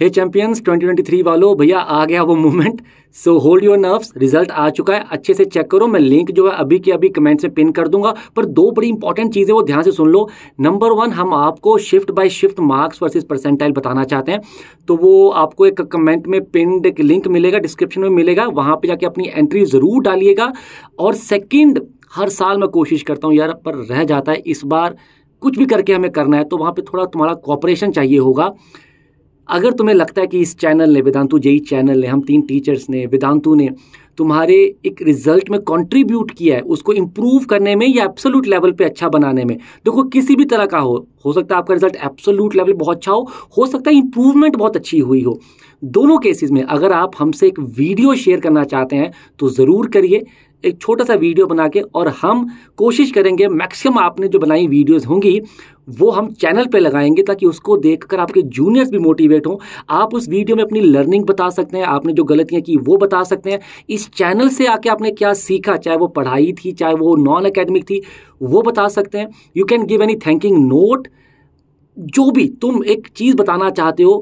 हे champions 2023 वालों भैया आ गया वो movement so hold your nerves result आ चुका है अच्छे से चेक करो मैं लिंक जो है अभी की अभी कमेंट से पिन कर दूंगा पर दो बड़ी इंपॉर्टेंट चीज़ें वो ध्यान से सुन लो नंबर वन हम आपको shift by shift marks versus percentile बताना चाहते हैं तो वो आपको एक कमेंट में पिनड एक लिंक मिलेगा डिस्क्रिप्शन में मिलेगा वहाँ पर जाके अपनी एंट्री ज़रूर डालिएगा और सेकेंड हर साल मैं कोशिश करता हूँ यार पर रह जाता है इस बार कुछ भी करके हमें करना है तो वहाँ पर थोड़ा तुम्हारा कॉपरेशन चाहिए होगा अगर तुम्हें लगता है कि इस चैनल ने वेदांतु जेई चैनल ने हम तीन टीचर्स ने वेदांतु ने तुम्हारे एक रिजल्ट में कंट्रीब्यूट किया है उसको इम्प्रूव करने में या एब्सोलूट लेवल पे अच्छा बनाने में देखो किसी भी तरह का हो हो सकता है आपका रिजल्ट एब्सोलूट लेवल बहुत अच्छा हो हो सकता है इम्प्रूवमेंट बहुत अच्छी हुई हो दोनों केसेस में अगर आप हमसे एक वीडियो शेयर करना चाहते हैं तो ज़रूर करिए एक छोटा सा वीडियो बना के और हम कोशिश करेंगे मैक्सिमम आपने जो बनाई वीडियोस होंगी वो हम चैनल पे लगाएंगे ताकि उसको देखकर आपके जूनियर्स भी मोटिवेट हों आप उस वीडियो में अपनी लर्निंग बता सकते हैं आपने जो गलतियाँ की वो बता सकते हैं इस चैनल से आके आपने क्या सीखा चाहे वो पढ़ाई थी चाहे वो नॉन अकेडमिक थी वो बता सकते हैं you can give any thanking note जो भी तुम एक चीज़ बताना चाहते हो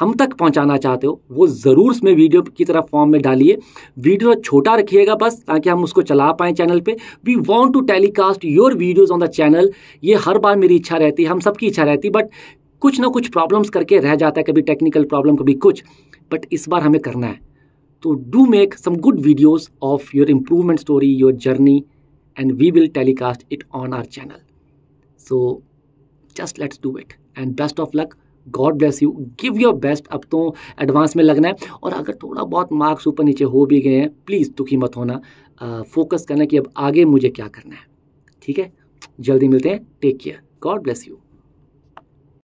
हम तक पहुंचाना चाहते हो वो ज़रूर उसमें वीडियो की तरह फॉर्म में डालिए वीडियो छोटा रखिएगा बस ताकि हम उसको चला पाएँ चैनल पे we want to telecast your videos on the channel ये हर बार मेरी इच्छा रहती है हम सबकी इच्छा रहती बट कुछ ना कुछ प्रॉब्लम्स करके रह जाता है कभी टेक्निकल प्रॉब्लम कभी कुछ बट इस बार हमें करना है तो do make some good videos of your improvement story your journey and we will telecast it on our channel so just let's do it and best of luck God bless you give your best अब तो advance में लगना है और अगर थोड़ा बहुत marks ऊपर नीचे हो भी गए हैं प्लीज़ दुखी मत होना फोकस करना कि अब आगे मुझे क्या करना है ठीक है जल्दी मिलते हैं take care God bless you